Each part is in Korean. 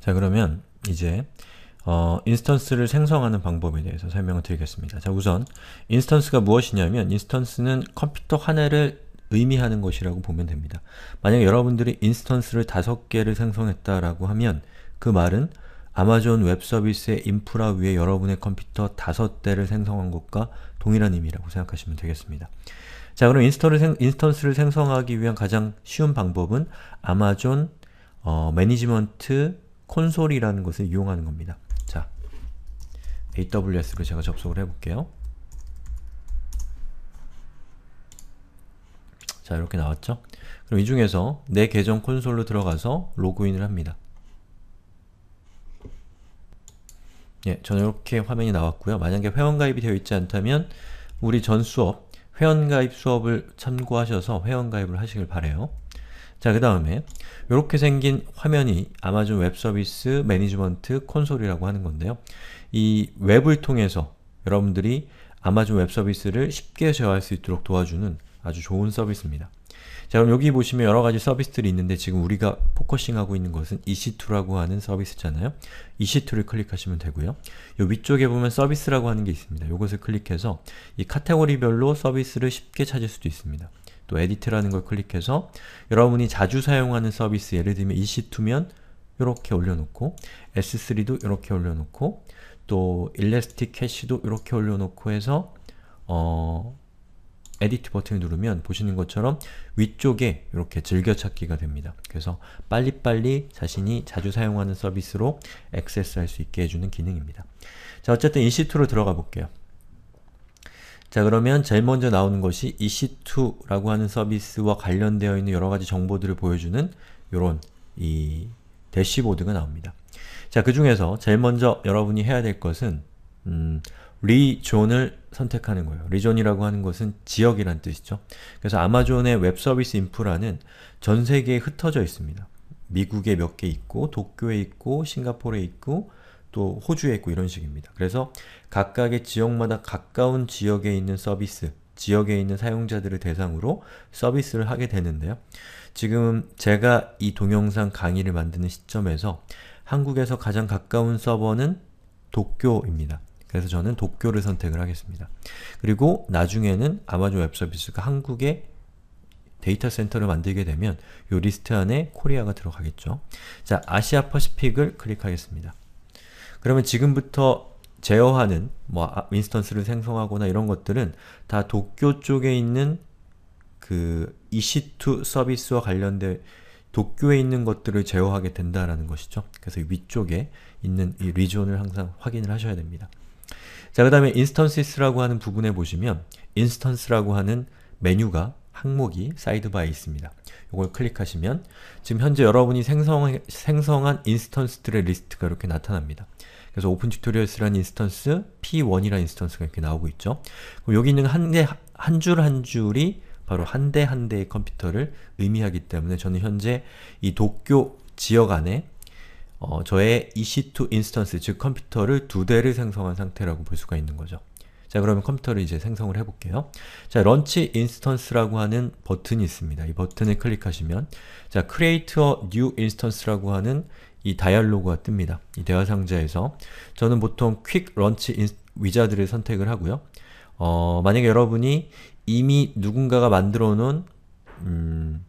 자 그러면 이제 어, 인스턴스를 생성하는 방법에 대해서 설명을 드리겠습니다. 자 우선 인스턴스가 무엇이냐면 인스턴스는 컴퓨터 하나를 의미하는 것이라고 보면 됩니다. 만약 여러분들이 인스턴스를 다섯 개를 생성했다라고 하면 그 말은 아마존 웹서비스의 인프라 위에 여러분의 컴퓨터 다섯 대를 생성한 것과 동일한 의미라고 생각하시면 되겠습니다. 자 그럼 인스턴스를 생성하기 위한 가장 쉬운 방법은 아마존 어, 매니지먼트 콘솔이라는 것을 이용하는 겁니다. 자, AWS로 제가 접속을 해볼게요. 자, 이렇게 나왔죠? 그럼 이 중에서 내 계정 콘솔로 들어가서 로그인을 합니다. 예, 저는 이렇게 화면이 나왔고요. 만약에 회원가입이 되어 있지 않다면 우리 전 수업, 회원가입 수업을 참고하셔서 회원가입을 하시길 바래요. 자, 그 다음에 이렇게 생긴 화면이 아마존 웹서비스 매니지먼트 콘솔이라고 하는 건데요. 이 웹을 통해서 여러분들이 아마존 웹서비스를 쉽게 제어할 수 있도록 도와주는 아주 좋은 서비스입니다. 자 그럼 여기 보시면 여러가지 서비스들이 있는데 지금 우리가 포커싱하고 있는 것은 EC2라고 하는 서비스잖아요. EC2를 클릭하시면 되고요. 이 위쪽에 보면 서비스라고 하는 게 있습니다. 이것을 클릭해서 이 카테고리별로 서비스를 쉽게 찾을 수도 있습니다. 또에디트라는걸 클릭해서 여러분이 자주 사용하는 서비스 예를 들면 EC2면 이렇게 올려놓고 S3도 이렇게 올려놓고 또 일레스틱 캐시도 이렇게 올려놓고 해서 어... 에디트 버튼을 누르면 보시는 것처럼 위쪽에 이렇게 즐겨찾기가 됩니다. 그래서 빨리빨리 자신이 자주 사용하는 서비스로 액세스할 수 있게 해주는 기능입니다. 자 어쨌든 EC2로 들어가 볼게요. 자 그러면 제일 먼저 나오는 것이 EC2라고 하는 서비스와 관련되어 있는 여러가지 정보들을 보여주는 요런 이 대시보드가 나옵니다. 자그 중에서 제일 먼저 여러분이 해야 될 것은 음, 리존을 선택하는 거예요. 리존이라고 하는 것은 지역이란 뜻이죠. 그래서 아마존의 웹서비스 인프라는 전 세계에 흩어져 있습니다. 미국에 몇 개 있고, 도쿄에 있고, 싱가포르에 있고, 또 호주에 있고 이런 식입니다. 그래서 각각의 지역마다 가까운 지역에 있는 서비스, 지역에 있는 사용자들을 대상으로 서비스를 하게 되는데요. 지금 제가 이 동영상 강의를 만드는 시점에서 한국에서 가장 가까운 서버는 도쿄입니다. 그래서 저는 도쿄를 선택을 하겠습니다. 그리고 나중에는 아마존 웹서비스가 한국에 데이터 센터를 만들게 되면 요 리스트 안에 코리아가 들어가겠죠. 자, 아시아 퍼시픽을 클릭하겠습니다. 그러면 지금부터 제어하는 뭐 아, 인스턴스를 생성하거나 이런 것들은 다 도쿄 쪽에 있는 그 EC2 서비스와 관련된 도쿄에 있는 것들을 제어하게 된다라는 것이죠. 그래서 위쪽에 있는 이 리존을 항상 확인을 하셔야 됩니다. 자, 그 다음에 인스턴시스라고 하는 부분에 보시면 인스턴스라고 하는 메뉴가 항목이 사이드바에 있습니다. 이걸 클릭하시면 지금 현재 여러분이 생성, 생성한 인스턴스들의 리스트가 이렇게 나타납니다. 그래서 오픈 튜토리얼스라는 인스턴스, p1이라는 인스턴스가 이렇게 나오고 있죠. 여기 있는 한줄한 한 줄이 바로 한 대 한 대의 컴퓨터를 의미하기 때문에 저는 현재 이 도쿄 지역 안에 어, 저의 EC2 인스턴스, 즉 컴퓨터를 두 대를 생성한 상태라고 볼 수가 있는 거죠. 자 그러면 컴퓨터를 이제 생성을 해볼게요. 자 런치 인스턴스라고 하는 버튼이 있습니다. 이 버튼을 클릭하시면 자 create a new instance라고 하는 이 다이얼로그가 뜹니다. 이 대화 상자에서 저는 보통 퀵 런치 인스, 위자드를 선택을 하고요. 어, 만약에 여러분이 이미 누군가가 만들어 놓은 음,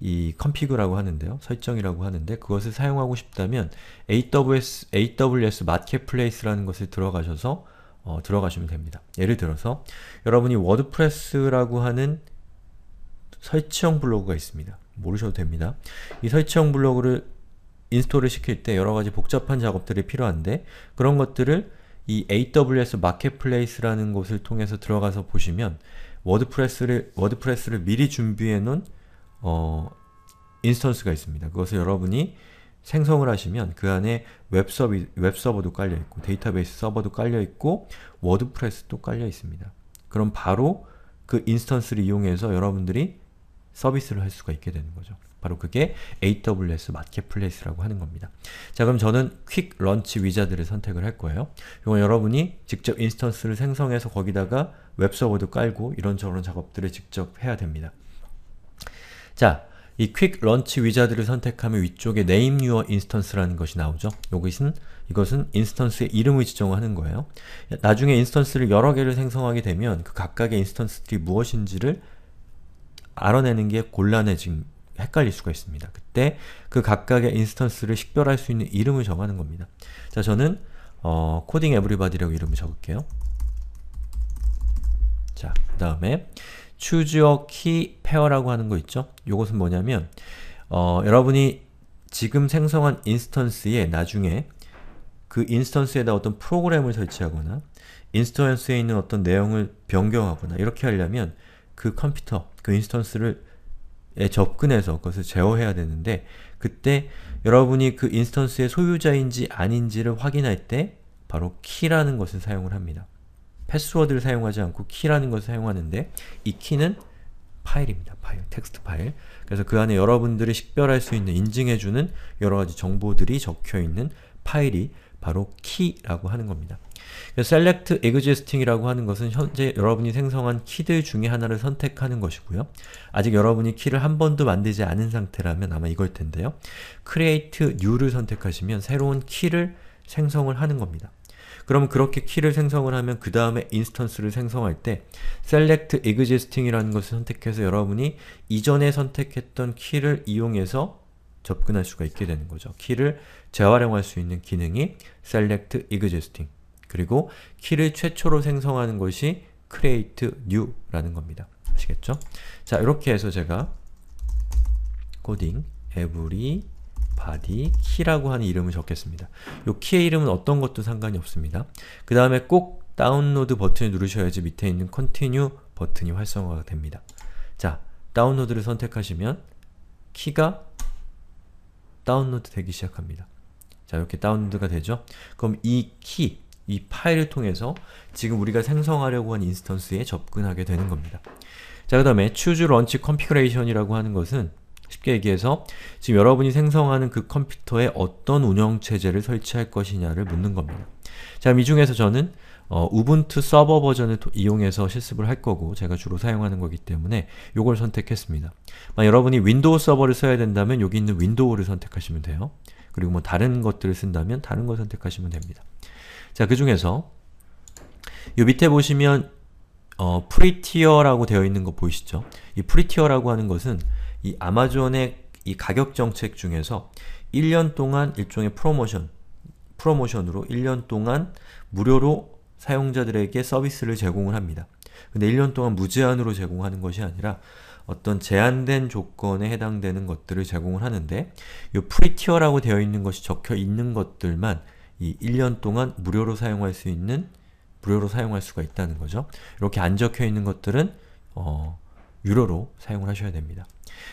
이 컴피그라고 하는데요. 설정이라고 하는데 그것을 사용하고 싶다면 AWS, AWS 마켓플레이스라는 것을 들어가셔서 어, 들어가시면 됩니다. 예를 들어서 여러분이 워드프레스라고 하는 설치형 블로그가 있습니다. 모르셔도 됩니다. 이 설치형 블로그를 인스톨을 시킬 때 여러가지 복잡한 작업들이 필요한데 그런 것들을 이 AWS 마켓플레이스라는 곳을 통해서 들어가서 보시면 워드프레스를, 워드프레스를 미리 준비해 놓은 어, 인스턴스가 있습니다. 그것을 여러분이 생성을 하시면 그 안에 웹서비, 웹서버도 깔려있고 데이터베이스 서버도 깔려있고 워드프레스도 깔려있습니다. 그럼 바로 그 인스턴스를 이용해서 여러분들이 서비스를 할 수가 있게 되는 거죠. 바로 그게 AWS 마켓플레이스라고 하는 겁니다. 자 그럼 저는 퀵 런치 위자드를 선택을 할 거예요. 이건 여러분이 직접 인스턴스를 생성해서 거기다가 웹서버도 깔고 이런저런 작업들을 직접 해야 됩니다. 자 이퀵 런치 위자드를 선택하면 위쪽에 name your instance라는 것이 나오죠. 여기는 이것은 인스턴스의 이름을 지정하는 거예요. 나중에 인스턴스를 여러 개를 생성하게 되면 그 각각의 인스턴스들이 무엇인지를 알아내는 게 곤란해진 헷갈릴 수가 있습니다. 그때 그 각각의 인스턴스를 식별할 수 있는 이름을 정하는 겁니다. 자, 저는 어, 코딩 에브리바디라고 이름을 적을게요. 자, 그 다음에 choose your key pair라고 하는 거 있죠? 이것은 뭐냐면 어, 여러분이 지금 생성한 인스턴스에 나중에 그 인스턴스에다 어떤 프로그램을 설치하거나 인스턴스에 있는 어떤 내용을 변경하거나 이렇게 하려면 그 컴퓨터, 그 인스턴스를 에 접근해서 그것을 제어해야 되는데 그때 여러분이 그 인스턴스의 소유자인지 아닌지를 확인할 때 바로 키라는 것을 사용을 합니다. 패스워드를 사용하지 않고 키라는 것을 사용하는데 이 키는 파일입니다. 파일, 텍스트 파일. 그래서 그 안에 여러분들이 식별할 수 있는, 인증해주는 여러가지 정보들이 적혀있는 파일이 바로 키라고 하는 겁니다. select existing이라고 하는 것은 현재 여러분이 생성한 키들 중에 하나를 선택하는 것이고요. 아직 여러분이 키를 한 번도 만들지 않은 상태라면 아마 이걸 텐데요. create new를 선택하시면 새로운 키를 생성을 하는 겁니다. 그럼 그렇게 키를 생성을 하면 그 다음에 인스턴스를 생성할 때 select existing이라는 것을 선택해서 여러분이 이전에 선택했던 키를 이용해서 접근할 수가 있게 되는 거죠. 키를 재활용할 수 있는 기능이 select existing 그리고 키를 최초로 생성하는 것이 create new라는 겁니다. 아시겠죠? 자, 이렇게 해서 제가 c 딩 d i n every 바디 키라고 하는 이름을 적겠습니다. 이 키의 이름은 어떤 것도 상관이 없습니다. 그 다음에 꼭 다운로드 버튼을 누르셔야지 밑에 있는 continue 버튼이 활성화가 됩니다. 자, 다운로드를 선택하시면 키가 다운로드 되기 시작합니다. 자, 이렇게 다운로드가 되죠? 그럼 이 키, 이 파일을 통해서 지금 우리가 생성하려고 한 인스턴스에 접근하게 되는 겁니다. 자, 그 다음에 choose launch configuration이라고 하는 것은 쉽게 얘기해서 지금 여러분이 생성하는 그 컴퓨터에 어떤 운영체제를 설치할 것이냐를 묻는 겁니다. 자, 이 중에서 저는 어, 우분투 서버 버전을 도, 이용해서 실습을 할 거고 제가 주로 사용하는 거기 때문에 이걸 선택했습니다. 만약 여러분이 윈도우 서버를 써야 된다면 여기 있는 윈도우를 선택하시면 돼요. 그리고 뭐 다른 것들을 쓴다면 다른 걸 선택하시면 됩니다. 자, 그 중에서 이 밑에 보시면 어, 프리티어라고 되어 있는 거 보이시죠? 이 프리티어라고 하는 것은 이 아마존의 이 가격 정책 중에서 1년 동안 일종의 프로모션, 프로모션으로 1년 동안 무료로 사용자들에게 서비스를 제공을 합니다. 근데 1년 동안 무제한으로 제공하는 것이 아니라 어떤 제한된 조건에 해당되는 것들을 제공을 하는데 이 프리티어라고 되어 있는 것이 적혀 있는 것들만 이 1년 동안 무료로 사용할 수 있는 무료로 사용할 수가 있다는 거죠. 이렇게 안 적혀 있는 것들은 어, 유료로 사용을 하셔야 됩니다.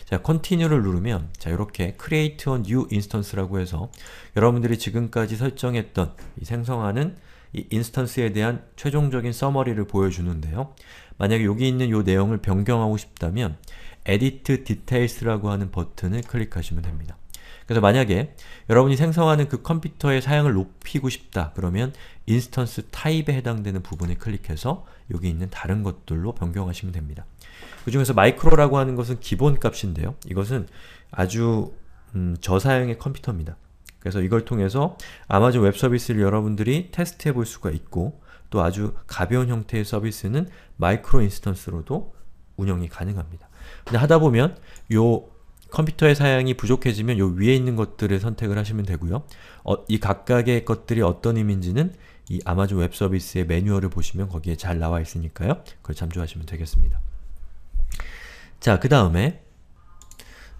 자, Continue를 누르면 자, 이렇게 Create a New Instance라고 해서 여러분들이 지금까지 설정했던 이 생성하는 이 인스턴스에 대한 최종적인 서머리를 보여주는데요. 만약에 여기 있는 이 내용을 변경하고 싶다면 Edit Details라고 하는 버튼을 클릭하시면 됩니다. 그래서 만약에 여러분이 생성하는 그 컴퓨터의 사양을 높이고 싶다 그러면 인스턴스 타입에 해당되는 부분을 클릭해서 여기 있는 다른 것들로 변경하시면 됩니다. 그 중에서 마이크로라고 하는 것은 기본값인데요. 이것은 아주 음, 저사양의 컴퓨터입니다. 그래서 이걸 통해서 아마존 웹 서비스를 여러분들이 테스트해 볼 수가 있고 또 아주 가벼운 형태의 서비스는 마이크로 인스턴스로도 운영이 가능합니다. 근데 하다보면 요 컴퓨터의 사양이 부족해지면 요 위에 있는 것들을 선택을 하시면 되고요. 어, 이 각각의 것들이 어떤 의미인지는 이 아마존 웹 서비스의 매뉴얼을 보시면 거기에 잘 나와 있으니까요. 그걸 참조하시면 되겠습니다. 자, 그 다음에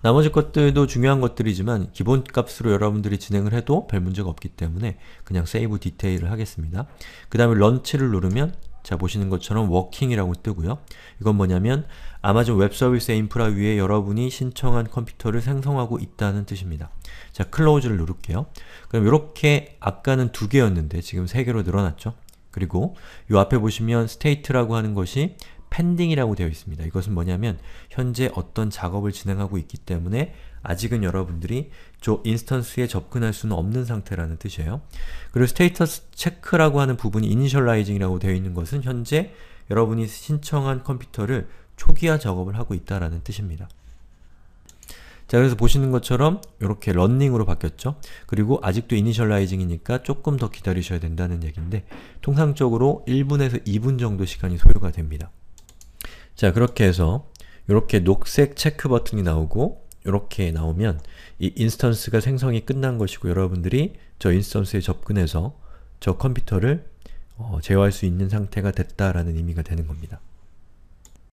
나머지 것들도 중요한 것들이지만 기본값으로 여러분들이 진행을 해도 별 문제가 없기 때문에 그냥 세이브 디테일을 하겠습니다. 그 다음에 런치를 누르면 자 보시는 것처럼 워킹이라고 뜨고요. 이건 뭐냐면 아마존 웹서비스 인프라 위에 여러분이 신청한 컴퓨터를 생성하고 있다는 뜻입니다. 자 클로즈를 누를게요. 그럼 이렇게 아까는 두 개였는데 지금 세 개로 늘어났죠. 그리고 이 앞에 보시면 state라고 하는 것이 펜딩이라고 되어 있습니다. 이것은 뭐냐면 현재 어떤 작업을 진행하고 있기 때문에 아직은 여러분들이 저 인스턴스에 접근할 수는 없는 상태라는 뜻이에요. 그리고 스테이터스 체크라고 하는 부분이 이니셜라이징이라고 되어 있는 것은 현재 여러분이 신청한 컴퓨터를 초기화 작업을 하고 있다라는 뜻입니다. 자 그래서 보시는 것처럼 이렇게 런닝으로 바뀌었죠? 그리고 아직도 이니셜라이징이니까 조금 더 기다리셔야 된다는 얘기인데 통상적으로 1분에서 2분 정도 시간이 소요가 됩니다. 자, 그렇게 해서 이렇게 녹색 체크 버튼이 나오고 이렇게 나오면 이 인스턴스가 생성이 끝난 것이고 여러분들이 저 인스턴스에 접근해서 저 컴퓨터를 어, 제어할 수 있는 상태가 됐다라는 의미가 되는 겁니다.